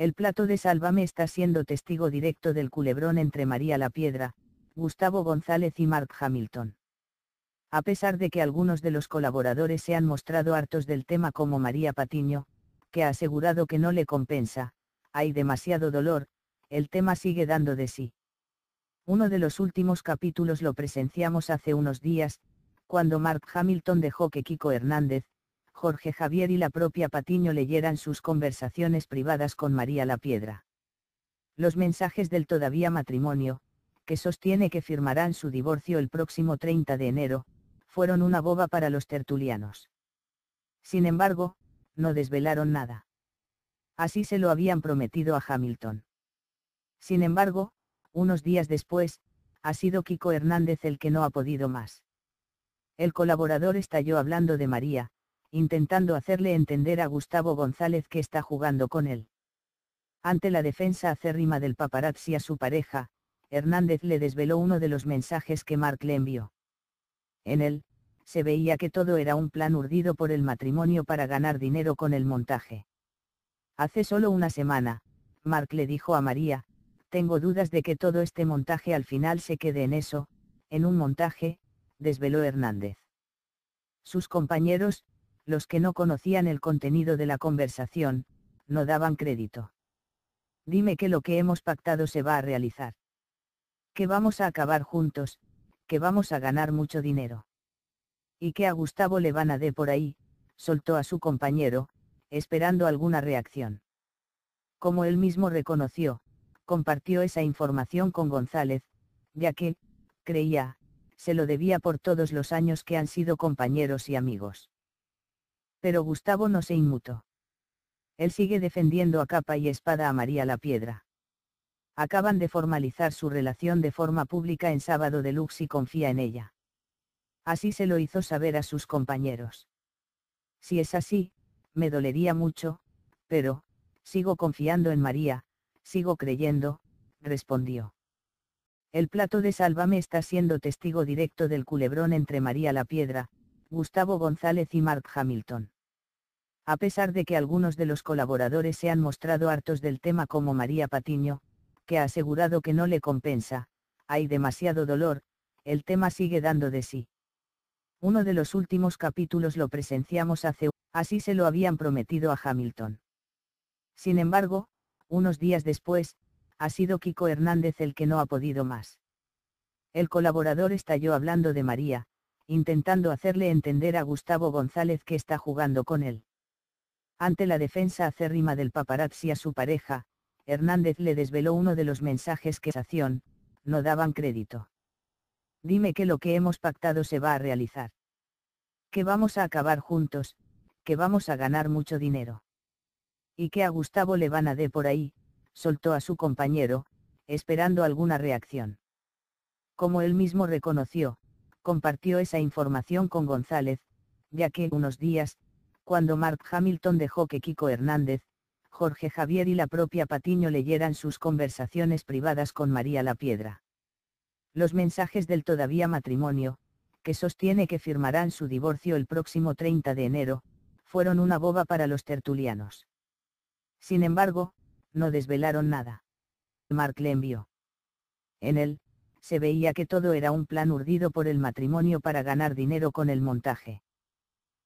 El plato de Sálvame está siendo testigo directo del culebrón entre María la Piedra, Gustavo González y Mark Hamilton. A pesar de que algunos de los colaboradores se han mostrado hartos del tema como María Patiño, que ha asegurado que no le compensa, hay demasiado dolor, el tema sigue dando de sí. Uno de los últimos capítulos lo presenciamos hace unos días, cuando Mark Hamilton dejó que Kiko Hernández, Jorge Javier y la propia Patiño leyeran sus conversaciones privadas con María la Piedra. Los mensajes del todavía matrimonio, que sostiene que firmarán su divorcio el próximo 30 de enero, fueron una boba para los tertulianos. Sin embargo, no desvelaron nada. Así se lo habían prometido a Hamilton. Sin embargo, unos días después, ha sido Kiko Hernández el que no ha podido más. El colaborador estalló hablando de María, intentando hacerle entender a Gustavo González que está jugando con él. Ante la defensa acérrima del paparazzi a su pareja, Hernández le desveló uno de los mensajes que Mark le envió. En él, se veía que todo era un plan urdido por el matrimonio para ganar dinero con el montaje. Hace solo una semana, Mark le dijo a María, tengo dudas de que todo este montaje al final se quede en eso, en un montaje, desveló Hernández. Sus compañeros, los que no conocían el contenido de la conversación, no daban crédito. Dime que lo que hemos pactado se va a realizar. Que vamos a acabar juntos, que vamos a ganar mucho dinero. Y que a Gustavo le van a de por ahí, soltó a su compañero, esperando alguna reacción. Como él mismo reconoció, compartió esa información con González, ya que, creía, se lo debía por todos los años que han sido compañeros y amigos. Pero Gustavo no se inmutó. Él sigue defendiendo a capa y espada a María la Piedra. Acaban de formalizar su relación de forma pública en Sábado de Lux y confía en ella. Así se lo hizo saber a sus compañeros. Si es así, me dolería mucho, pero, sigo confiando en María, sigo creyendo, respondió. El plato de Sálvame está siendo testigo directo del culebrón entre María la Piedra, Gustavo González y Mark Hamilton. A pesar de que algunos de los colaboradores se han mostrado hartos del tema como María Patiño, que ha asegurado que no le compensa, hay demasiado dolor, el tema sigue dando de sí. Uno de los últimos capítulos lo presenciamos hace, así se lo habían prometido a Hamilton. Sin embargo, unos días después, ha sido Kiko Hernández el que no ha podido más. El colaborador estalló hablando de María, intentando hacerle entender a Gustavo González que está jugando con él. Ante la defensa acérrima del paparazzi a su pareja, Hernández le desveló uno de los mensajes que Sación, no daban crédito. Dime que lo que hemos pactado se va a realizar. Que vamos a acabar juntos, que vamos a ganar mucho dinero. Y que a Gustavo le van a de por ahí, soltó a su compañero, esperando alguna reacción. Como él mismo reconoció, compartió esa información con González, ya que unos días, cuando Mark Hamilton dejó que Kiko Hernández, Jorge Javier y la propia Patiño leyeran sus conversaciones privadas con María La Piedra. Los mensajes del todavía matrimonio, que sostiene que firmarán su divorcio el próximo 30 de enero, fueron una boba para los tertulianos. Sin embargo, no desvelaron nada. Mark le envió. En él, se veía que todo era un plan urdido por el matrimonio para ganar dinero con el montaje.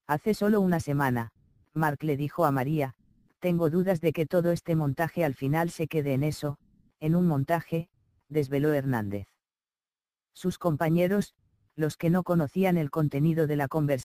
Hace solo una semana, Mark le dijo a María, tengo dudas de que todo este montaje al final se quede en eso, en un montaje, desveló Hernández. Sus compañeros, los que no conocían el contenido de la conversación,